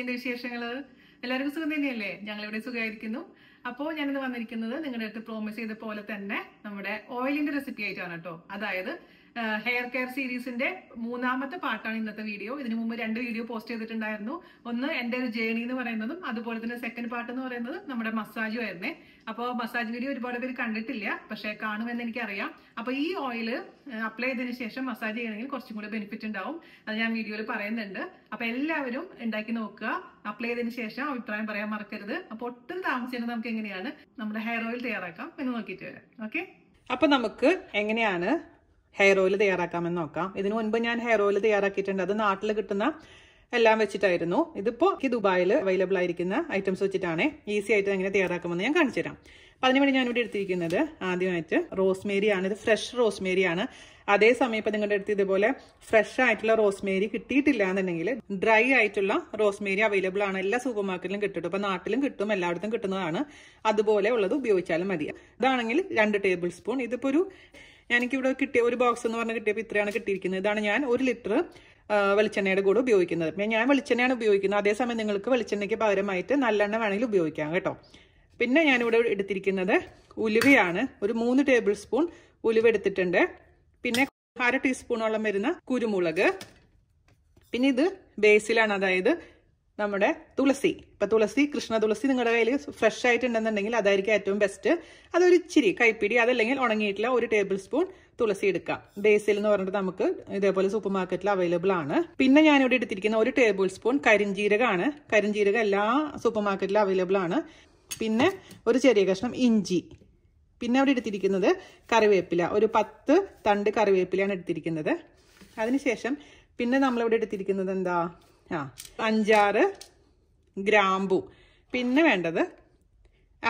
എന്തൊക്കെയുണ്ട് വിശേഷങ്ങൾ എല്ലാവർക്കും സുഖം തന്നെയല്ലേ ഞങ്ങളിവിടെ സുഖമായിരിക്കുന്നു അപ്പോൾ ഞാനിന്ന് വന്നിരിക്കുന്നത് നിങ്ങളുടെ അടുത്ത് പ്രോമിസ് ചെയ്ത പോലെ തന്നെ നമ്മുടെ ഓയിലിന്റെ റെസിപ്പി ആയിട്ടാണ് കേട്ടോ അതായത് ഹെയർ കെയർ സീരീസിന്റെ മൂന്നാമത്തെ പാർട്ടാണ് ഇന്നത്തെ വീഡിയോ ഇതിനു മുമ്പ് രണ്ട് വീഡിയോ പോസ്റ്റ് ചെയ്തിട്ടുണ്ടായിരുന്നു ഒന്ന് എൻ്റെ ഒരു ജേണി എന്ന് പറയുന്നതും അതുപോലെ തന്നെ സെക്കൻഡ് പാർട്ട് എന്ന് പറയുന്നത് നമ്മുടെ മസാജും ആയിരുന്നേ അപ്പോൾ മസാജ് വീഡിയോ ഒരുപാട് പേര് കണ്ടിട്ടില്ല പക്ഷേ കാണുമെന്ന് എനിക്കറിയാം അപ്പോൾ ഈ ഓയിൽ അപ്ലൈ ചെയ്തതിന് ശേഷം മസാജ് ചെയ്യണമെങ്കിൽ കുറച്ചും കൂടി ബെനിഫിറ്റ് ഉണ്ടാവും അത് ഞാൻ വീഡിയോയിൽ പറയുന്നുണ്ട് അപ്പോൾ എല്ലാവരും ഉണ്ടാക്കി നോക്കുക അപ്ലൈ ചെയ്തതിന് ശേഷം അഭിപ്രായം പറയാൻ മറക്കരുത് അപ്പോൾ ഒട്ടും താമസിച്ചിട്ട് നമുക്ക് എങ്ങനെയാണ് നമ്മുടെ ഹെയർ ഓയിൽ തയ്യാറാക്കാം എന്ന് നോക്കിയിട്ട് വരാം ഓക്കെ അപ്പോൾ നമുക്ക് എങ്ങനെയാണ് ഹെയർ ഓയിൽ തയ്യാറാക്കാമെന്ന് നോക്കാം ഇതിനു മുൻപ് ഞാൻ ഹെയർ ഓയിൽ തയ്യാറാക്കിയിട്ടുണ്ട് അത് നാട്ടിൽ കിട്ടുന്ന എല്ലാം വെച്ചിട്ടായിരുന്നു ഇതിപ്പോ ഈ ദുബായിൽ അവൈലബിൾ ആയിരിക്കുന്ന ഐറ്റംസ് വെച്ചിട്ടാണ് ഈസി ആയിട്ട് എങ്ങനെ തയ്യാറാക്കുമെന്ന് ഞാൻ കാണിച്ചു തരാം അപ്പൊ അതിനുവേണ്ടി ഞാനിവിടെ എടുത്തിരിക്കുന്നത് ആദ്യമായിട്ട് റോസ്മേരി ആണ് ഇത് ഫ്രഷ് റോസ്മേരി ആണ് അതേസമയം ഇപ്പൊ നിങ്ങളുടെ അടുത്ത് ഇതുപോലെ ഫ്രഷ് ആയിട്ടുള്ള റോസ്മേരി കിട്ടിയിട്ടില്ല എന്നുണ്ടെങ്കിൽ ഡ്രൈ ആയിട്ടുള്ള റോസ്മേരി അവൈലബിൾ ആണ് എല്ലാ സൂപ്പർ മാർക്കറ്റിലും കിട്ടും ഇപ്പൊ നാട്ടിലും കിട്ടും എല്ലായിടത്തും കിട്ടുന്നതാണ് അതുപോലെ ഉള്ളത് ഉപയോഗിച്ചാലും മതി ഇതാണെങ്കിൽ രണ്ട് ടേബിൾ സ്പൂൺ ഇതിപ്പോ ഒരു എനിക്കിവിടെ കിട്ടിയ ഒരു ബോക്സ് എന്ന് പറഞ്ഞാൽ കിട്ടിയപ്പോൾ ഇത്രയാണ് കിട്ടിയിരിക്കുന്നത് ഇതാണ് ഞാൻ ഒരു ലിറ്റർ വെളിച്ചെണ്ണയുടെ കൂടെ ഉപയോഗിക്കുന്നത് ഞാൻ വെളിച്ചെണ്ണയാണ് ഉപയോഗിക്കുന്നത് അതേസമയം നിങ്ങൾക്ക് വെളിച്ചെണ്ണയ്ക്ക് പകരമായിട്ട് നല്ലെണ്ണ വേണമെങ്കിൽ ഉപയോഗിക്കാം കേട്ടോ പിന്നെ ഞാനിവിടെ എടുത്തിരിക്കുന്നത് ഉലുവയാണ് ഒരു മൂന്ന് ടേബിൾ സ്പൂൺ ഉലുവ എടുത്തിട്ടുണ്ട് പിന്നെ അര ടീസ്പൂണോളം വരുന്ന കുരുമുളക് പിന്നെ ഇത് ബേസിലാണ് അതായത് നമ്മുടെ തുളസി ഇപ്പം തുളസി കൃഷ്ണ തുളസി നിങ്ങളുടെ കയ്യിൽ ഫ്രഷ് ആയിട്ടുണ്ടെന്നുണ്ടെങ്കിൽ അതായിരിക്കും ഏറ്റവും ബെസ്റ്റ് അതൊരു ഇച്ചിരി കൈപ്പിടി അതല്ലെങ്കിൽ ഉണങ്ങിയിട്ടുള്ള ഒരു ടേബിൾ സ്പൂൺ തുളസി എടുക്കാം ബേസിൽ എന്ന് പറഞ്ഞിട്ട് നമുക്ക് ഇതേപോലെ സൂപ്പർ മാർക്കറ്റിൽ അവൈലബിൾ ആണ് പിന്നെ ഞാനിവിടെ എടുത്തിരിക്കുന്ന ഒരു ടേബിൾ സ്പൂൺ കരിഞ്ജീരകമാണ് കരിഞ്ജീരകം എല്ലാ സൂപ്പർ മാർക്കറ്റിലും അവൈലബിൾ ആണ് പിന്നെ ഒരു ചെറിയ കഷ്ണം ഇഞ്ചി പിന്നെ അവിടെ എടുത്തിരിക്കുന്നത് കറിവേപ്പില ഒരു പത്ത് തണ്ട് കറിവേപ്പിലയാണ് എടുത്തിരിക്കുന്നത് അതിനുശേഷം പിന്നെ നമ്മളിവിടെ എടുത്തിരിക്കുന്നത് എന്താ ആ അഞ്ചാറ് ഗ്രാമ്പു പിന്നെ വേണ്ടത്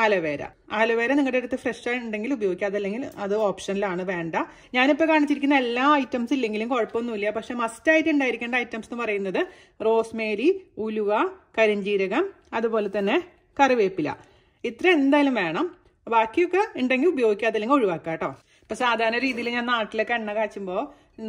ആലോവേര ആലോവേര നിങ്ങളുടെ അടുത്ത് ഫ്രഷ് ഉണ്ടെങ്കിൽ ഉപയോഗിക്കാം അതല്ലെങ്കിൽ അത് ഓപ്ഷനിലാണ് വേണ്ട ഞാനിപ്പോൾ കാണിച്ചിരിക്കുന്ന എല്ലാ ഐറ്റംസ് ഇല്ലെങ്കിലും കുഴപ്പമൊന്നുമില്ല പക്ഷെ മസ്റ്റായിട്ട് ഉണ്ടായിരിക്കേണ്ട ഐറ്റംസ് എന്ന് പറയുന്നത് റോസ്മേരി ഉലുവ കരിഞ്ചീരകം അതുപോലെ തന്നെ കറിവേപ്പില ഇത്ര എന്തായാലും വേണം ബാക്കിയൊക്കെ ഉണ്ടെങ്കിൽ ഉപയോഗിക്കാം അതല്ലെങ്കിൽ ഒഴിവാക്കാം കേട്ടോ ഇപ്പം സാധാരണ രീതിയിൽ ഞാൻ നാട്ടിലൊക്കെ എണ്ണ കാച്ചുമ്പോൾ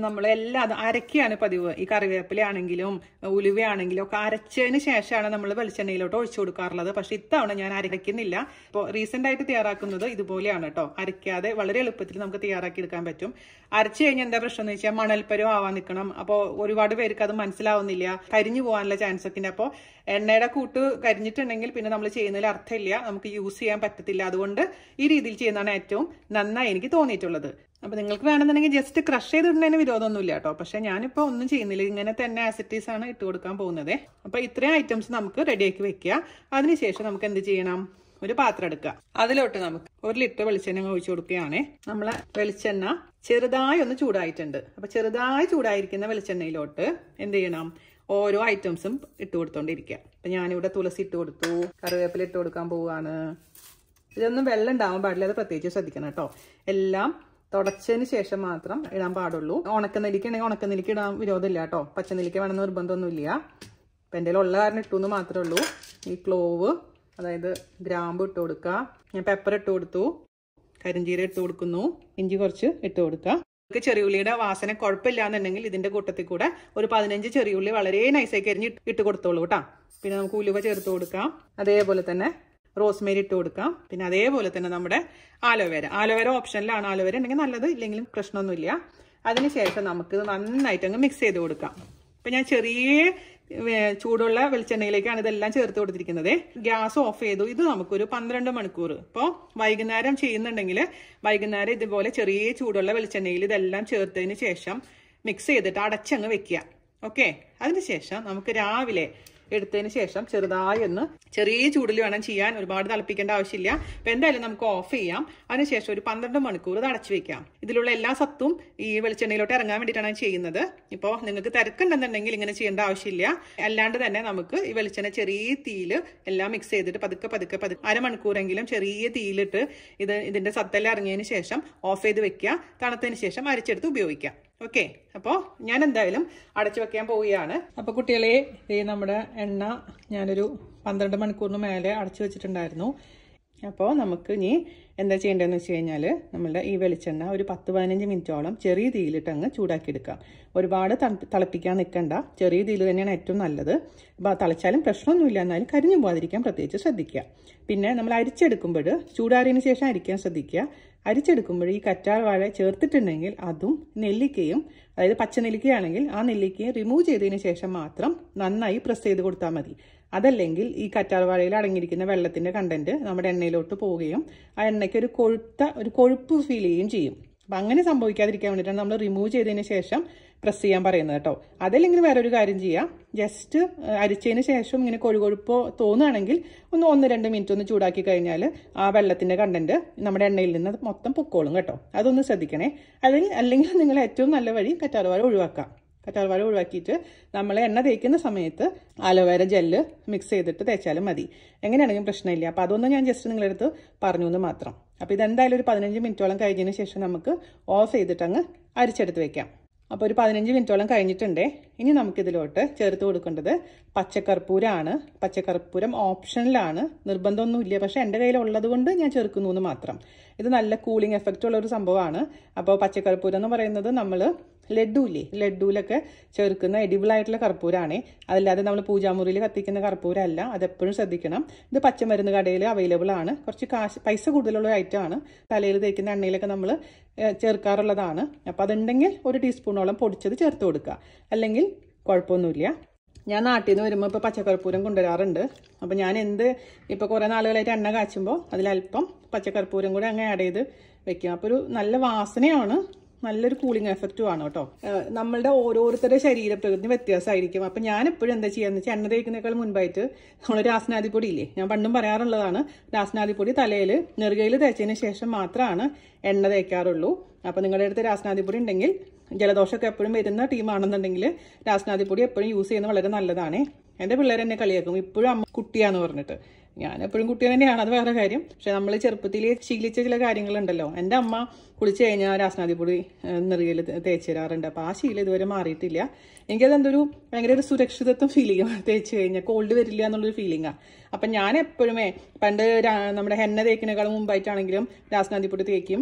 നമ്മൾ എല്ലാ അരക്കുകയാണ് പതിവ് ഈ കറിവേപ്പിലയാണെങ്കിലും ഉലുവയാണെങ്കിലും ഒക്കെ അരച്ചതിന് ശേഷമാണ് നമ്മൾ വെളിച്ചെണ്ണയിലോട്ട് ഒഴിച്ചു കൊടുക്കാറുള്ളത് പക്ഷെ ഇത്തവണ ഞാൻ അരയ്ക്കുന്നില്ല ഇപ്പോൾ റീസെൻ്റ് ആയിട്ട് തയ്യാറാക്കുന്നത് ഇതുപോലെയാണ് കേട്ടോ അരയ്ക്കാതെ വളരെ എളുപ്പത്തിൽ നമുക്ക് തയ്യാറാക്കി എടുക്കാൻ പറ്റും അരച്ചു കഴിഞ്ഞാൽ എന്താ പ്രശ്നം എന്ന് വെച്ചാൽ മണൽപ്പരും ആവാൻ നിൽക്കണം അപ്പോൾ ഒരുപാട് പേർക്ക് അത് മനസ്സിലാവുന്നില്ല കരിഞ്ഞു പോകാനുള്ള ചാൻസ് ഒക്കെ അപ്പോൾ എണ്ണയുടെ കൂട്ട് കരിഞ്ഞിട്ടുണ്ടെങ്കിൽ പിന്നെ നമ്മൾ ചെയ്യുന്നതിൽ അർത്ഥമില്ല നമുക്ക് യൂസ് ചെയ്യാൻ പറ്റത്തില്ല അതുകൊണ്ട് ഈ രീതിയിൽ ചെയ്യുന്നതാണ് ഏറ്റവും നന്നായി എനിക്ക് തോന്നിയിട്ടുള്ളത് അപ്പോൾ നിങ്ങൾക്ക് വേണമെന്നുണ്ടെങ്കിൽ ജസ്റ്റ് ക്രഷ് ചെയ്തിട്ടുണ്ടെങ്കിൽ വിരോധമൊന്നുമില്ല കേട്ടോ പക്ഷേ ഞാനിപ്പോൾ ഒന്നും ചെയ്യുന്നില്ല ഇങ്ങനെ തന്നെ ആസിറ്റീസ് ആണ് ഇട്ട് കൊടുക്കാൻ പോകുന്നത് അപ്പോൾ ഇത്രയും ഐറ്റംസ് നമുക്ക് റെഡിയാക്കി വെക്കുക അതിനുശേഷം നമുക്ക് എന്ത് ചെയ്യണം ഒരു പാത്രം എടുക്കുക അതിലോട്ട് നമുക്ക് ഒരു ലിറ്റർ വെളിച്ചെണ്ണ ഒഴിച്ചു കൊടുക്കുകയാണ് നമ്മളെ വെളിച്ചെണ്ണ ചെറുതായി ഒന്ന് ചൂടായിട്ടുണ്ട് അപ്പോൾ ചെറുതായി ചൂടായിരിക്കുന്ന വെളിച്ചെണ്ണയിലോട്ട് എന്ത് ചെയ്യണം ഓരോ ഐറ്റംസും ഇട്ട് കൊടുത്തോണ്ടിരിക്കുക അപ്പം ഞാനിവിടെ തുളസി ഇട്ട് കൊടുത്തു കറിവേപ്പില ഇട്ട് കൊടുക്കാൻ പോവുകയാണ് ഇതൊന്നും വെള്ളം ഉണ്ടാവാൻ പാടില്ല അത് പ്രത്യേകിച്ച് ശ്രദ്ധിക്കണം കേട്ടോ എല്ലാം തുടച്ചതിന് ശേഷം മാത്രം ഇടാൻ പാടുള്ളൂ ഉണക്കനെല്ലിക്ക ഉണക്ക ഉണക്കനെല്ലിക്ക ഇടാൻ വിരോധമില്ല കേട്ടോ പച്ചനെല്ലിക്ക വേണമെന്ന് നിർബന്ധമൊന്നുമില്ല ഇപ്പം എൻ്റെ ഉള്ള കാരണം ഇട്ടു എന്ന് മാത്രമേ ഉള്ളൂ ഈ ക്ലോവ് അതായത് ഗ്രാമ്പ് ഇട്ട് കൊടുക്കുക ഞാൻ പെപ്പർ ഇട്ട് കൊടുത്തു കരിഞ്ചീര ഇട്ട് കൊടുക്കുന്നു ഇഞ്ചി കുറച്ച് ഇട്ട് കൊടുക്കുക ചെറിയ ഉള്ളിയുടെ വാസന കുഴപ്പമില്ല എന്നുണ്ടെങ്കിൽ ഇതിന്റെ കൂട്ടത്തിൽ കൂടെ ഒരു പതിനഞ്ച് ചെറിയ ഉള്ളി വളരെ നൈസായി കരിഞ്ഞ് ഇട്ട് കൊടുത്തോളൂ കേട്ടാ പിന്നെ നമുക്ക് ഉലുവ ചേർത്ത് കൊടുക്കാം അതേപോലെ തന്നെ റോസ്മേരി ഇട്ട് കൊടുക്കാം പിന്നെ അതേപോലെ തന്നെ നമ്മുടെ ആലോവേര ആലോവേര ഓപ്ഷനിലാണ് ആലോവേര ഉണ്ടെങ്കിൽ നല്ലത് ഇല്ലെങ്കിലും പ്രശ്നമൊന്നുമില്ല അതിനുശേഷം നമുക്ക് നന്നായിട്ട് അങ്ങ് മിക്സ് ചെയ്ത് കൊടുക്കാം ഇപ്പം ഞാൻ ചെറിയ ചൂടുള്ള വെളിച്ചെണ്ണയിലേക്കാണ് ഇതെല്ലാം ചേർത്ത് കൊടുത്തിരിക്കുന്നത് ഗ്യാസ് ഓഫ് ചെയ്തു ഇത് നമുക്കൊരു പന്ത്രണ്ട് മണിക്കൂർ ഇപ്പോൾ വൈകുന്നേരം ചെയ്യുന്നുണ്ടെങ്കിൽ വൈകുന്നേരം ഇതുപോലെ ചെറിയ ചൂടുള്ള വെളിച്ചെണ്ണയിൽ ഇതെല്ലാം ചേർത്തതിന് ശേഷം മിക്സ് ചെയ്തിട്ട് അടച്ചങ്ങ് വെക്കുക ഓക്കെ അതിനുശേഷം നമുക്ക് രാവിലെ എടുത്തതിന് ശേഷം ചെറുതായി ഒന്ന് ചെറിയ ചൂടിൽ വേണം ചെയ്യാൻ ഒരുപാട് തിളപ്പിക്കേണ്ട ആവശ്യമില്ല അപ്പം എന്തായാലും നമുക്ക് ഓഫ് ചെയ്യാം അതിനുശേഷം ഒരു പന്ത്രണ്ട് മണിക്കൂർ അടച്ചു വെക്കാം ഇതിലുള്ള എല്ലാ സത്തും ഈ വെളിച്ചെണ്ണയിലോട്ട് ഇറങ്ങാൻ വേണ്ടിയിട്ടാണ് ചെയ്യുന്നത് ഇപ്പോൾ നിങ്ങൾക്ക് തിരക്കുണ്ടെന്നുണ്ടെങ്കിൽ ഇങ്ങനെ ചെയ്യേണ്ട ആവശ്യമില്ല അല്ലാണ്ട് തന്നെ നമുക്ക് ഈ വെളിച്ചെണ്ണ ചെറിയ തീയിൽ എല്ലാം മിക്സ് ചെയ്തിട്ട് പതുക്കെ പതുക്കെ പതുക്കെ അരമണിക്കൂറെങ്കിലും ചെറിയ തീയിലിട്ട് ഇത് ഇതിൻ്റെ സത്തെല്ലാം ഇറങ്ങിയതിന് ശേഷം ഓഫ് ചെയ്ത് വെക്കുക തണുത്തതിന് ശേഷം അരിച്ചെടുത്ത് ഉപയോഗിക്കാം ഓക്കെ അപ്പോൾ ഞാൻ എന്തായാലും അടച്ചു വെക്കാൻ പോവുകയാണ് അപ്പോൾ കുട്ടികളെ നമ്മുടെ എണ്ണ ഞാനൊരു പന്ത്രണ്ട് മണിക്കൂറിന് മേലെ അടച്ചു വെച്ചിട്ടുണ്ടായിരുന്നു അപ്പോൾ നമുക്ക് ഇനി എന്താ ചെയ്യേണ്ടതെന്ന് വെച്ച് കഴിഞ്ഞാൽ നമ്മളുടെ ഈ വെളിച്ചെണ്ണ ഒരു പത്ത് പതിനഞ്ച് മിനിറ്റോളം ചെറിയ തീയിലിട്ട് അങ്ങ് ചൂടാക്കിയെടുക്കാം ഒരുപാട് തിളപ്പിക്കാൻ നിൽക്കണ്ട ചെറിയ തീയിൽ തന്നെയാണ് ഏറ്റവും നല്ലത് അപ്പോൾ തിളച്ചാലും പ്രശ്നമൊന്നുമില്ല എന്നാലും കരിഞ്ഞു പോകാതിരിക്കാൻ പ്രത്യേകിച്ച് ശ്രദ്ധിക്കുക പിന്നെ നമ്മൾ അരിച്ചെടുക്കുമ്പോൾ ചൂടാറിയതിന് ശേഷം അരിക്കാൻ ശ്രദ്ധിക്കുക അരിച്ചെടുക്കുമ്പോൾ ഈ കറ്റാർ വാഴ ചേർത്തിട്ടുണ്ടെങ്കിൽ അതും നെല്ലിക്കയും അതായത് പച്ച നെല്ലിക്കയാണെങ്കിൽ ആ നെല്ലിക്കയും റിമൂവ് ചെയ്തതിന് ശേഷം മാത്രം നന്നായി പ്രസ് ചെയ്ത് കൊടുത്താൽ മതി അതല്ലെങ്കിൽ ഈ കറ്റാർവാഴയിൽ അടങ്ങിയിരിക്കുന്ന വെള്ളത്തിന്റെ കണ്ടന്റ് നമ്മുടെ എണ്ണയിലോട്ട് പോവുകയും ആ എണ്ണയ്ക്ക് ഒരു കൊഴുത്ത ഒരു കൊഴുപ്പ് ഫീൽ ചെയ്യുകയും ചെയ്യും അപ്പൊ അങ്ങനെ സംഭവിക്കാതിരിക്കാൻ വേണ്ടിയിട്ടാണ് നമ്മൾ റിമൂവ് ചെയ്തതിന് ശേഷം പ്രസ് ചെയ്യാൻ പറയുന്നത് കേട്ടോ അതല്ലെങ്കിൽ വേറെ ഒരു കാര്യം ചെയ്യാം ജസ്റ്റ് അരിച്ചതിന് ശേഷം ഇങ്ങനെ കൊഴുകൊഴുപ്പോ തോന്നുകയാണെങ്കിൽ ഒന്ന് ഒന്ന് രണ്ട് മിനിറ്റ് ഒന്ന് ചൂടാക്കി കഴിഞ്ഞാൽ ആ വെള്ളത്തിന്റെ കണ്ടന്റ് നമ്മുടെ എണ്ണയിൽ നിന്ന് മൊത്തം പൊക്കോളും കേട്ടോ അതൊന്ന് ശ്രദ്ധിക്കണേ അല്ലെങ്കിൽ അല്ലെങ്കിൽ നിങ്ങൾ ഏറ്റവും നല്ല വഴി കറ്റാർവാഴ ഒഴിവാക്കാം കറ്റാർവാഴ ഒഴിവാക്കിയിട്ട് നമ്മൾ എണ്ണ തേക്കുന്ന സമയത്ത് അലോവേര ജെല്ല് മിക്സ് ചെയ്തിട്ട് തേച്ചാലും മതി എങ്ങനെയാണെങ്കിലും പ്രശ്നമില്ല അപ്പോൾ അതൊന്നും ഞാൻ ജസ്റ്റ് അടുത്ത് പറഞ്ഞു എന്ന് മാത്രം അപ്പോൾ ഇതെന്തായാലും ഒരു പതിനഞ്ച് മിനിറ്റോളം കഴിഞ്ഞതിന് ശേഷം നമുക്ക് ഓഫ് ചെയ്തിട്ട് അങ്ങ് അരിച്ചെടുത്ത് വെക്കാം അപ്പോൾ ഒരു പതിനഞ്ച് മിനിറ്റോളം കഴിഞ്ഞിട്ടുണ്ടേ ഇനി നമുക്കിതിലോട്ട് ചേർത്ത് കൊടുക്കേണ്ടത് പച്ചക്കർപ്പൂരമാണ് പച്ചക്കർപ്പൂരം ഓപ്ഷനിലാണ് നിർബന്ധമൊന്നുമില്ല പക്ഷേ എൻ്റെ കയ്യിലുള്ളത് കൊണ്ട് ഞാൻ ചേർക്കുന്നു എന്ന് മാത്രം ഇത് നല്ല കൂളിംഗ് എഫക്റ്റ് ഉള്ള ഒരു സംഭവമാണ് അപ്പോൾ പച്ചക്കർപ്പൂരം എന്ന് പറയുന്നത് നമ്മൾ ലഡു ഇല്ലേ ലഡുവിലൊക്കെ ചേർക്കുന്ന എഡിബിൾ ആയിട്ടുള്ള കർപ്പൂരമാണ് അതല്ലാതെ നമ്മൾ പൂജാമുറിയിൽ കത്തിക്കുന്ന കർപ്പൂരമല്ല അതെപ്പോഴും ശ്രദ്ധിക്കണം ഇത് പച്ചമരുന്ന് കടയിൽ അവൈലബിൾ ആണ് കുറച്ച് കാശ് പൈസ കൂടുതലുള്ള ഐറ്റമാണ് തലയിൽ തേക്കുന്ന എണ്ണയിലൊക്കെ നമ്മൾ ചേർക്കാറുള്ളതാണ് അപ്പം അതുണ്ടെങ്കിൽ ഒരു ടീസ്പൂണോളം പൊടിച്ചത് ചേർത്ത് കൊടുക്കുക അല്ലെങ്കിൽ കുഴപ്പമൊന്നുമില്ല ഞാൻ നാട്ടിൽ നിന്ന് വരുമ്പോൾ ഇപ്പോൾ പച്ചക്കർപ്പൂരം കൊണ്ടുവരാറുണ്ട് അപ്പം ഞാൻ എന്ത് ഇപ്പോൾ കുറേ നാളുകളായിട്ട് എണ്ണ കാച്ചുമ്പോൾ അതിലൽപ്പം പച്ചക്കർപ്പൂരം കൂടെ അങ്ങ് ആഡ് ചെയ്ത് വെക്കും അപ്പോൾ ഒരു നല്ല വാസനയാണ് നല്ലൊരു കൂളിംഗ് എഫക്റ്റും ആണ് കേട്ടോ നമ്മളുടെ ഓരോരുത്തരുടെ ശരീരപ്രകൃതി വ്യത്യാസമായിരിക്കും അപ്പം ഞാൻ എപ്പോഴും എന്താ ചെയ്യാന്ന് വെച്ചാൽ എണ്ണ തേക്കുന്നേക്കാൾ മുൻപായിട്ട് നമ്മൾ രാസനാദിപ്പൊടി ഇല്ലേ ഞാൻ പണ്ടും പറയാറുള്ളതാണ് രാസനാദിപ്പൊടി തലയിൽ നെറുകയിൽ തേച്ചതിന് ശേഷം മാത്രമാണ് എണ്ണ തേക്കാറുള്ളൂ അപ്പം നിങ്ങളുടെ അടുത്ത് രാസനാദിപ്പൊടി ഉണ്ടെങ്കിൽ ജലദോഷമൊക്കെ എപ്പോഴും വരുന്ന ടീമാണെന്നുണ്ടെങ്കിൽ രാസനാദിപ്പൊടി എപ്പോഴും യൂസ് ചെയ്യുന്നത് വളരെ നല്ലതാണ് എൻ്റെ പിള്ളേരെന്നെ കളിയാക്കും ഇപ്പോഴും അമ്മ കുട്ടിയാന്ന് പറഞ്ഞിട്ട് ഞാൻ എപ്പോഴും കുട്ടി തന്നെയാണ് അത് വേറെ കാര്യം പക്ഷെ നമ്മൾ ചെറുപ്പത്തിൽ ശീലിച്ച ചില കാര്യങ്ങളുണ്ടല്ലോ എൻ്റെ അമ്മ കുളിച്ചു കഴിഞ്ഞാൽ രാസനാദിപ്പൊടി നിറയിൽ തേച്ച് തരാറുണ്ട് അപ്പോൾ ആ ശീലം ഇതുവരെ മാറിയിട്ടില്ല എനിക്കതെന്തൊരു ഭയങ്കര ഒരു സുരക്ഷിതത്വം ഫീൽ ചെയ്യും തേച്ച് കഴിഞ്ഞാൽ കോൾഡ് വരില്ല എന്നുള്ളൊരു ഫീലിംഗാണ് അപ്പം ഞാൻ എപ്പോഴുമേ പണ്ട് നമ്മുടെ ഹെന്ന തേക്കിനേക്കാളും മുമ്പായിട്ടാണെങ്കിലും രാസനാദിപ്പൊടി തേക്കും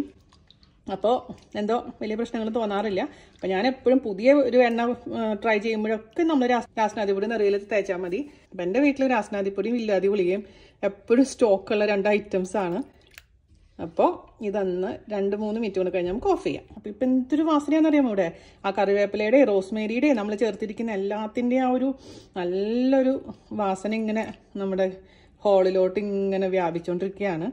അപ്പോൾ എന്തോ വലിയ പ്രശ്നങ്ങൾ തോന്നാറില്ല അപ്പോൾ ഞാൻ എപ്പോഴും പുതിയ ഒരു എണ്ണ ട്രൈ ചെയ്യുമ്പോഴൊക്കെ നമ്മൾ രാസനാദിപ്പൊടി നിറയിൽ തേച്ചാൽ മതി അപ്പം എൻ്റെ വീട്ടിൽ രാസനാദിപ്പൊടിയും ഇല്ലാതെ ഗുളികയും എപ്പോഴും സ്റ്റോക്കുള്ള രണ്ട് ഐറ്റംസ് ആണ് അപ്പോൾ ഇതന്ന് രണ്ട് മൂന്ന് മിനിറ്റ് കൊണ്ട് കഴിഞ്ഞാൽ നമുക്ക് ഓഫ് ചെയ്യാം അപ്പോൾ ഇപ്പം എന്തൊരു വാസനയാണെന്നറിയാമോ ഇവിടെ ആ കറിവേപ്പിലയുടെ റോസ്മേരിയുടെ നമ്മൾ ചേർത്തിരിക്കുന്ന എല്ലാത്തിൻ്റെയും ആ ഒരു നല്ലൊരു വാസന ഇങ്ങനെ നമ്മുടെ ഹോളിലോട്ട് ഇങ്ങനെ വ്യാപിച്ചുകൊണ്ടിരിക്കുകയാണ്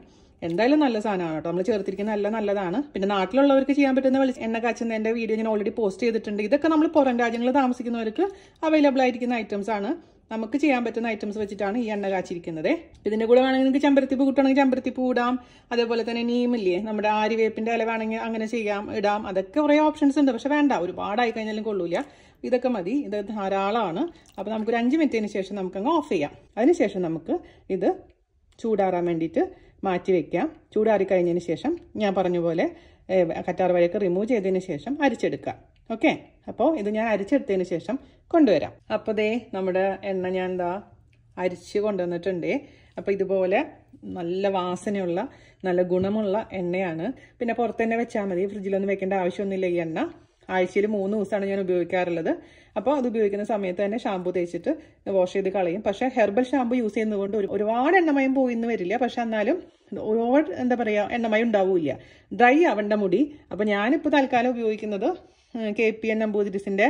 എന്തായാലും നല്ല സാധനമാണ് കേട്ടോ നമ്മൾ ചേർത്തിരിക്കുന്ന നല്ല നല്ലതാണ് പിന്നെ നാട്ടിലുള്ളവർക്ക് ചെയ്യാൻ പറ്റുന്ന വെളിച്ച എണ്ണ കാച്ചുന്നതിൻ്റെ വീഡിയോ ഞാൻ ഓൾറെഡി പോസ്റ്റ് ചെയ്തിട്ടുണ്ട് ഇതൊക്കെ നമ്മൾ പുറം രാജ്യങ്ങളിൽ താമസിക്കുന്നവർക്ക് അവൈലബിൾ ആയിരിക്കുന്ന ഐറ്റംസ് ആണ് നമുക്ക് ചെയ്യാൻ പറ്റുന്ന ഐറ്റംസ് വെച്ചിട്ടാണ് ഈ എണ്ണ കാച്ചിരിക്കുന്നത് ഇതിന്റെ കൂടെ വേണമെങ്കിൽ നിങ്ങൾക്ക് ചെമ്പരത്തിപ്പ് കൂട്ടണമെങ്കിൽ ചെമ്പരത്തിപ്പ് ഇടാം അതേപോലെ തന്നെ നീമില്ലേ നമ്മുടെ ആര്യവേപ്പിന്റെ ഇല വേണമെങ്കിൽ അങ്ങനെ ചെയ്യാം ഇടാം അതൊക്കെ കുറേ ഓപ്ഷൻസ് ഉണ്ട് പക്ഷെ വേണ്ട ഒരുപാടായി കഴിഞ്ഞാലും കൊള്ളൂല ഇതൊക്കെ മതി ഇത് ധാരാളമാണ് അപ്പോൾ നമുക്കൊരു അഞ്ച് മിനിറ്റിന് ശേഷം നമുക്കങ്ങ് ഓഫ് ചെയ്യാം അതിനുശേഷം നമുക്ക് ഇത് ചൂടാറാൻ വേണ്ടിയിട്ട് മാറ്റി ചൂടാറി കഴിഞ്ഞതിന് ശേഷം ഞാൻ പറഞ്ഞ പോലെ കറ്റാർ വഴയൊക്കെ റിമൂവ് ചെയ്തതിന് ശേഷം അരിച്ചെടുക്കുക ഓക്കെ അപ്പോൾ ഇത് ഞാൻ അരിച്ചെടുത്തതിന് ശേഷം കൊണ്ടുവരാം അപ്പോൾ ദേ നമ്മുടെ എണ്ണ ഞാൻ എന്താ അരിച്ച് കൊണ്ടുവന്നിട്ടുണ്ട് അപ്പോൾ ഇതുപോലെ നല്ല വാസനയുള്ള നല്ല ഗുണമുള്ള എണ്ണയാണ് പിന്നെ പുറത്ത് തന്നെ വെച്ചാൽ മതി ഫ്രിഡ്ജിലൊന്നും വെക്കേണ്ട ആവശ്യമൊന്നുമില്ല ഈ എണ്ണ ആഴ്ചയിൽ മൂന്ന് ദിവസമാണ് ഞാൻ ഉപയോഗിക്കാറുള്ളത് അപ്പോൾ അത് ഉപയോഗിക്കുന്ന സമയത്ത് തന്നെ ഷാമ്പു തേച്ചിട്ട് വാഷ് ചെയ്ത് കളയും പക്ഷേ ഹെർബൽ ഷാമ്പു യൂസ് ചെയ്യുന്നതുകൊണ്ട് ഒരു ഒരുപാട് എണ്ണമയം എന്ന് വരില്ല പക്ഷെ എന്നാലും ഒരുപാട് എന്താ പറയുക എണ്ണമയം ഉണ്ടാവില്ല ഡ്രൈ ആവേണ്ട മുടി അപ്പോൾ ഞാനിപ്പോൾ തൽക്കാലം ഉപയോഗിക്കുന്നത് കെ പി എൻ നമ്പൂതിരിസിൻ്റെ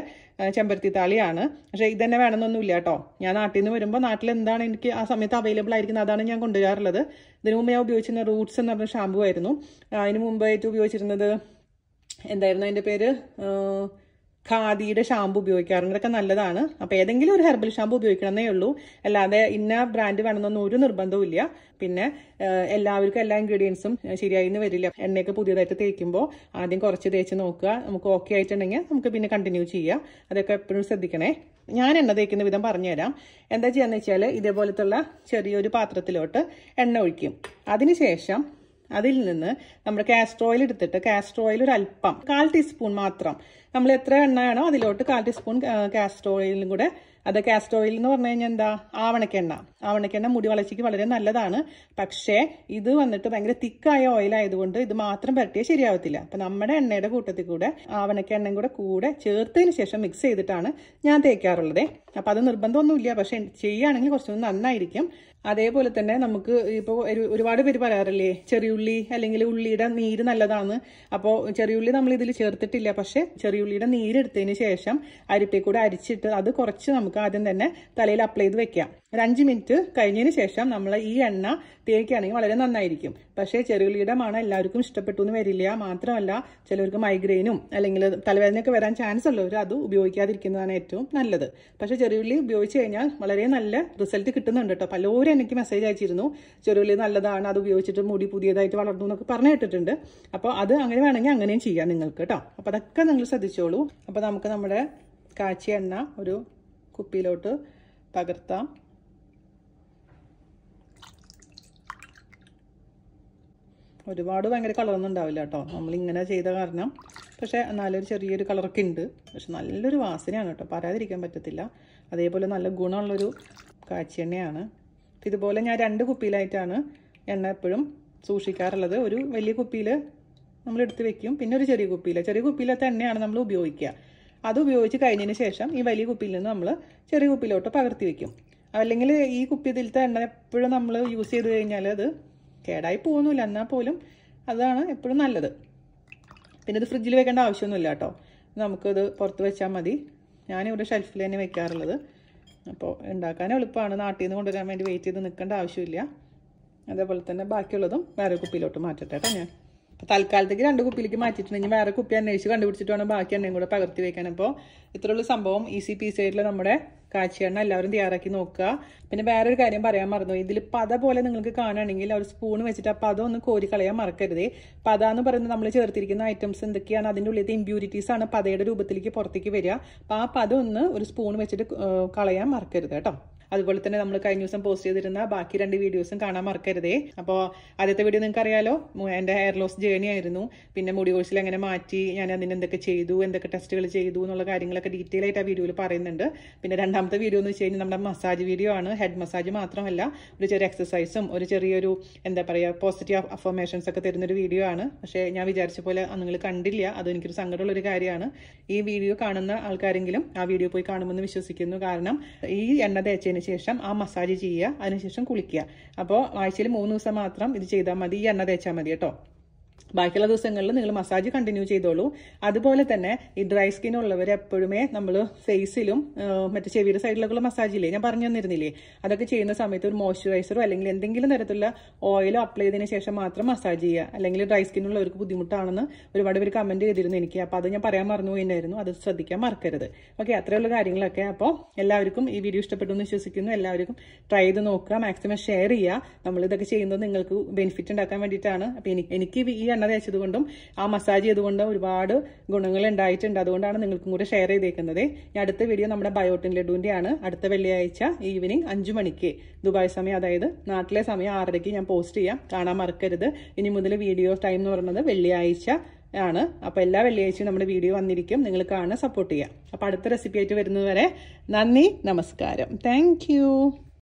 ചെമ്പരത്തി താളിയാണ് പക്ഷേ ഇത് തന്നെ വേണമെന്നൊന്നുമില്ല കേട്ടോ ഞാൻ നാട്ടിൽ നിന്ന് വരുമ്പോൾ നാട്ടിൽ എന്താണ് എനിക്ക് ആ സമയത്ത് അവൈലബിൾ ആയിരിക്കുന്നത് അതാണ് ഞാൻ കൊണ്ടുവരാറുള്ളത് ഇതിനു മുമ്പ് ഞാൻ ഉപയോഗിച്ചിരുന്ന റൂട്ട്സ് എന്ന് പറഞ്ഞ ഷാമ്പു ആയിരുന്നു അതിന് മുമ്പായിട്ട് ഉപയോഗിച്ചിരുന്നത് എന്തായിരുന്നു അതിൻ്റെ പേര് ഖാദിയുടെ ഷാമ്പു ഉപയോഗിക്കാറുണ്ട് അതൊക്കെ നല്ലതാണ് അപ്പോൾ ഏതെങ്കിലും ഒരു ഹെർബൽ ഷാമ്പു ഉപയോഗിക്കണമെന്നേ ഉള്ളൂ അല്ലാതെ ഇന്ന ബ്രാൻഡ് വേണമെന്നൊന്നും ഒരു നിർബന്ധവും ഇല്ല പിന്നെ എല്ലാവർക്കും എല്ലാ ഇൻഗ്രീഡിയൻസും ശരിയായിന്ന് വരില്ല എണ്ണയൊക്കെ പുതിയതായിട്ട് തേക്കുമ്പോൾ ആദ്യം കുറച്ച് തേച്ച് നോക്കുക നമുക്ക് ഓക്കെ ആയിട്ടുണ്ടെങ്കിൽ നമുക്ക് പിന്നെ കണ്ടിന്യൂ ചെയ്യാം അതൊക്കെ എപ്പോഴും ശ്രദ്ധിക്കണേ ഞാൻ എണ്ണ തേക്കുന്ന വിധം പറഞ്ഞുതരാം എന്താ ചെയ്യാന്ന് വെച്ചാൽ ഇതേപോലത്തുള്ള ചെറിയൊരു പാത്രത്തിലോട്ട് എണ്ണ ഒഴിക്കും അതിനുശേഷം അതിൽ നിന്ന് നമ്മൾ കാസ്റ്റർ ഓയിൽ എടുത്തിട്ട് കാസ്റ്റർ ഓയിൽ ഒരു അല്പം കാൽ ടീസ്പൂൺ മാത്രം നമ്മൾ എത്ര എണ്ണയാണോ അതിലോട്ട് കാൽ ടീസ്പൂൺ കാസ്റ്റർ ഓയിലും കൂടെ അത് കാസ്റ്റർ ഓയിൽ എന്ന് പറഞ്ഞു കഴിഞ്ഞാൽ എന്താ ആവണക്കെണ്ണ ആവണക്കെണ്ണ മുടി വളർച്ചയ്ക്ക് വളരെ നല്ലതാണ് പക്ഷേ ഇത് വന്നിട്ട് ഭയങ്കര തിക്കായ ഓയിൽ ആയതുകൊണ്ട് ഇത് മാത്രം പരട്ടിയാൽ ശരിയാവത്തില്ല അപ്പം നമ്മുടെ എണ്ണയുടെ കൂട്ടത്തിൽ കൂടെ ആവണക്കെണ്ണയും കൂടെ കൂടെ ചേർത്തതിന് ശേഷം മിക്സ് ചെയ്തിട്ടാണ് ഞാൻ തേക്കാറുള്ളത് അപ്പം അത് നിർബന്ധമൊന്നുമില്ല പക്ഷേ ചെയ്യുകയാണെങ്കിൽ കുറച്ചുകൂടി നന്നായിരിക്കും അതേപോലെ തന്നെ നമുക്ക് ഇപ്പോൾ ഒരുപാട് പേര് പറയാറില്ലേ ചെറിയുള്ളി അല്ലെങ്കിൽ ഉള്ളിയുടെ നീര് നല്ലതാണ് അപ്പോൾ ചെറിയുള്ളി നമ്മൾ ഇതിൽ ചേർത്തിട്ടില്ല പക്ഷേ ചെറിയുള്ളിയുടെ എടുത്തതിന് ശേഷം അരിപ്പയിൽ കൂടെ അരിച്ചിട്ട് അത് കുറച്ച് നമുക്ക് ആദ്യം തന്നെ തലയിൽ അപ്ലൈ ചെയ്ത് വെക്കാം ഒരു അഞ്ച് മിനിറ്റ് കഴിഞ്ഞതിന് ശേഷം നമ്മൾ ഈ എണ്ണ തേക്കുകയാണെങ്കിൽ വളരെ നന്നായിരിക്കും പക്ഷേ ചെറിയുള്ളിയുടെ മണ എല്ലാവർക്കും ഇഷ്ടപ്പെട്ടു എന്ന് വരില്ല മാത്രമല്ല ചിലവർക്ക് മൈഗ്രെയിനും അല്ലെങ്കിൽ തലവേദനയൊക്കെ വരാൻ ചാൻസ് ഉള്ളവർ അത് ഉപയോഗിക്കാതിരിക്കുന്നതാണ് ഏറ്റവും നല്ലത് പക്ഷേ ചെറിയുള്ളി ഉപയോഗിച്ച് കഴിഞ്ഞാൽ വളരെ നല്ല റിസൾട്ട് കിട്ടുന്നുണ്ട് കേട്ടോ പലരും എനിക്ക് മെസ്സേജ് അയച്ചിരുന്നു ചെറുവിലി നല്ലതാണ് അത് ഉപയോഗിച്ചിട്ട് മുടി പുതിയതായിട്ട് വളർന്നു എന്നൊക്കെ പറഞ്ഞു കേട്ടിട്ടുണ്ട് അപ്പോൾ അത് അങ്ങനെ വേണമെങ്കിൽ അങ്ങനെയും ചെയ്യാം നിങ്ങൾക്ക് കേട്ടോ അപ്പോൾ അതൊക്കെ നിങ്ങൾ ശ്രദ്ധിച്ചോളൂ അപ്പോൾ നമുക്ക് നമ്മുടെ കാച്ചി എണ്ണ ഒരു കുപ്പിയിലോട്ട് പകർത്താം ഒരുപാട് ഭയങ്കര കളറൊന്നും ഉണ്ടാവില്ല കേട്ടോ നമ്മളിങ്ങനെ ചെയ്ത കാരണം പക്ഷേ എന്നാലൊരു ചെറിയൊരു കളറൊക്കെ ഉണ്ട് പക്ഷെ നല്ലൊരു വാസനയാണ് കേട്ടോ പറയാതിരിക്കാൻ പറ്റത്തില്ല അതേപോലെ നല്ല ഗുണമുള്ളൊരു എണ്ണയാണ് ഇതുപോലെ ഞാൻ രണ്ട് കുപ്പിയിലായിട്ടാണ് എണ്ണ എപ്പോഴും സൂക്ഷിക്കാറുള്ളത് ഒരു വലിയ കുപ്പിയിൽ നമ്മൾ എടുത്ത് വെക്കും പിന്നെ ഒരു ചെറിയ കുപ്പിയിൽ ചെറിയ കുപ്പിയിലത്തെ എണ്ണയാണ് നമ്മൾ ഉപയോഗിക്കുക അത് ഉപയോഗിച്ച് കഴിഞ്ഞതിന് ശേഷം ഈ വലിയ കുപ്പിയിൽ നിന്ന് നമ്മൾ ചെറിയ കുപ്പിയിലോട്ട് പകർത്തി വെക്കും അല്ലെങ്കിൽ ഈ കുപ്പിയിലത്തെ എണ്ണ എപ്പോഴും നമ്മൾ യൂസ് ചെയ്ത് കഴിഞ്ഞാൽ അത് കേടായി പോകുന്നില്ല എന്നാൽ പോലും അതാണ് എപ്പോഴും നല്ലത് പിന്നെ ഇത് ഫ്രിഡ്ജിൽ വെക്കേണ്ട ആവശ്യമൊന്നുമില്ല കേട്ടോ നമുക്കത് പുറത്ത് വെച്ചാൽ മതി ഞാനിവിടെ ഷെൽഫിൽ തന്നെ വെക്കാറുള്ളത് അപ്പോൾ ഉണ്ടാക്കാൻ എളുപ്പമാണ് നാട്ടിൽ നിന്ന് കൊണ്ടുവരാൻ വേണ്ടി വെയിറ്റ് ചെയ്ത് നിൽക്കേണ്ട ആവശ്യമില്ല അതേപോലെ തന്നെ ബാക്കിയുള്ളതും വേറെ കുപ്പിയിലോട്ട് മാറ്റട്ടെ ഞാൻ അപ്പോൾ തൽക്കാലത്തേക്ക് രണ്ട് കുപ്പിയിലേക്ക് മാറ്റിയിട്ടുണ്ടെങ്കിൽ വേറെ കുപ്പി അന്വേഷിച്ച് കണ്ടുപിടിച്ചിട്ട് വേണം ബാക്കി എണ്ണയും കൂടെ പകർത്തി വയ്ക്കാൻ അപ്പോൾ ഇത്രയുള്ള സംഭവം ഈസി പി സൈഡിൽ നമ്മുടെ കാച്ചിയെണ്ണ എല്ലാവരും തയ്യാറാക്കി നോക്കുക പിന്നെ വേറൊരു കാര്യം പറയാൻ മറന്നു ഇതിൽ പത പോലെ നിങ്ങൾക്ക് കാണുകയാണെങ്കിൽ ഒരു സ്പൂൺ വെച്ചിട്ട് ആ പത ഒന്ന് കളയാൻ മറക്കരുത് പത എന്ന് പറയുന്നത് നമ്മൾ ചേർത്തിരിക്കുന്ന ഐറ്റംസ് എന്തൊക്കെയാണ് അതിൻ്റെ ഉള്ളിലത്തെ ഇമ്പ്യൂരിറ്റീസ് ആണ് പതയുടെ രൂപത്തിലേക്ക് പുറത്തേക്ക് വരിക അപ്പം ആ പതം ഒന്ന് ഒരു സ്പൂൺ വെച്ചിട്ട് കളയാൻ മറക്കരുത് കേട്ടോ അതുപോലെ തന്നെ നമ്മൾ കഴിഞ്ഞ ദിവസം പോസ്റ്റ് ചെയ്തിരുന്ന ബാക്കി രണ്ട് വീഡിയോസും കാണാൻ മറക്കരുതേ അപ്പോൾ ആദ്യത്തെ വീഡിയോ നിങ്ങൾക്ക് അറിയാലോ എൻ്റെ ഹെയർ ലോസ് ജേണി ആയിരുന്നു പിന്നെ മുടി കോഴ്സിൽ എങ്ങനെ മാറ്റി ഞാൻ അതിന് എന്തൊക്കെ ചെയ്തു എന്തൊക്കെ ടെസ്റ്റുകൾ ചെയ്തു എന്നുള്ള കാര്യങ്ങളൊക്കെ ഡീറ്റെയിൽ ആയിട്ട് ആ വീഡിയോയിൽ പറയുന്നുണ്ട് പിന്നെ രണ്ടാമത്തെ വീഡിയോ എന്ന് വെച്ച് കഴിഞ്ഞാൽ നമ്മുടെ മസാജ് വീഡിയോ ആണ് ഹെഡ് മസാജ് മാത്രമല്ല ഒരു ചെറിയ എക്സസൈസും ഒരു ചെറിയൊരു എന്താ പറയുക പോസിറ്റീവ് അഫർമേഷൻസ് ഒക്കെ തരുന്നൊരു വീഡിയോ ആണ് പക്ഷേ ഞാൻ വിചാരിച്ച പോലെ നിങ്ങൾ കണ്ടില്ല അതെനിക്കൊരു സങ്കടമുള്ളൊരു കാര്യമാണ് ഈ വീഡിയോ കാണുന്ന ആൾക്കാരെങ്കിലും ആ വീഡിയോ പോയി കാണുമെന്ന് വിശ്വസിക്കുന്നു കാരണം ഈ എണ്ണ തേച്ചതിന് ശേഷം ആ മസാജ് ചെയ്യുക അതിനുശേഷം കുളിക്കുക അപ്പോൾ ആഴ്ചയിൽ മൂന്ന് ദിവസം മാത്രം ഇത് ചെയ്താൽ മതി ഈ എണ്ണ തേച്ചാൽ മതി കേട്ടോ ബാക്കിയുള്ള ദിവസങ്ങളിൽ നിങ്ങൾ മസാജ് കണ്ടിന്യൂ ചെയ്തോളൂ അതുപോലെ തന്നെ ഈ ഡ്രൈ സ്കിൻ ഉള്ളവർ എപ്പോഴുമേ നമ്മൾ ഫേസിലും മറ്റു ചെവിയുടെ സൈഡിലൊക്കെയുള്ള ഇല്ലേ ഞാൻ പറഞ്ഞു തന്നിരുന്നില്ലേ അതൊക്കെ ചെയ്യുന്ന സമയത്ത് ഒരു മോയ്സ്ചറൈസറോ അല്ലെങ്കിൽ എന്തെങ്കിലും തരത്തിലുള്ള ഓയിലോ അപ്ലൈ ചെയ്തതിനു ശേഷം മാത്രം മസാജ് ചെയ്യുക അല്ലെങ്കിൽ ഡ്രൈ സ്കിൻ ഉള്ളവർക്ക് ബുദ്ധിമുട്ടാണെന്ന് ഒരുപാട് പേര് കമന്റ് ചെയ്തിരുന്നു എനിക്ക് അപ്പോൾ അത് ഞാൻ പറയാൻ മറന്നു പോയിരുന്നു അത് ശ്രദ്ധിക്കാൻ മറക്കരുത് ഓക്കെ അത്രയുള്ള കാര്യങ്ങളൊക്കെ അപ്പോൾ എല്ലാവർക്കും ഈ വീഡിയോ ഇഷ്ടപ്പെട്ടു എന്ന് വിശ്വസിക്കുന്നു എല്ലാവർക്കും ട്രൈ ചെയ്ത് നോക്കുക മാക്സിമം ഷെയർ ചെയ്യുക നമ്മൾ ഇതൊക്കെ ചെയ്യുന്നത് നിങ്ങൾക്ക് ബെനിഫിറ്റ് ഉണ്ടാക്കാൻ വേണ്ടിയിട്ടാണ് അപ്പോൾ എനിക്ക് ഈ എണ്ണ തേച്ചത് കൊണ്ടും ആ മസാജ് ചെയ്തുകൊണ്ടും ഒരുപാട് ഗുണങ്ങൾ ഉണ്ടായിട്ടുണ്ട് അതുകൊണ്ടാണ് നിങ്ങൾക്കും കൂടെ ഷെയർ ചെയ്തേക്കുന്നത് ഞാൻ അടുത്ത വീഡിയോ നമ്മുടെ ബയോട്ടിൻ ആണ് അടുത്ത വെള്ളിയാഴ്ച ഈവനിങ് അഞ്ചു മണിക്ക് ദുബായ് സമയം അതായത് നാട്ടിലെ സമയം ആറരയ്ക്ക് ഞാൻ പോസ്റ്റ് ചെയ്യാം കാണാൻ മറക്കരുത് ഇനി മുതൽ വീഡിയോ ടൈം എന്ന് പറയുന്നത് വെള്ളിയാഴ്ച ആണ് അപ്പോൾ എല്ലാ വെള്ളിയാഴ്ചയും നമ്മുടെ വീഡിയോ വന്നിരിക്കും നിങ്ങൾ കാണാൻ സപ്പോർട്ട് ചെയ്യാം അപ്പോൾ അടുത്ത റെസിപ്പി ആയിട്ട് വരുന്നതുവരെ നന്ദി നമസ്കാരം താങ്ക്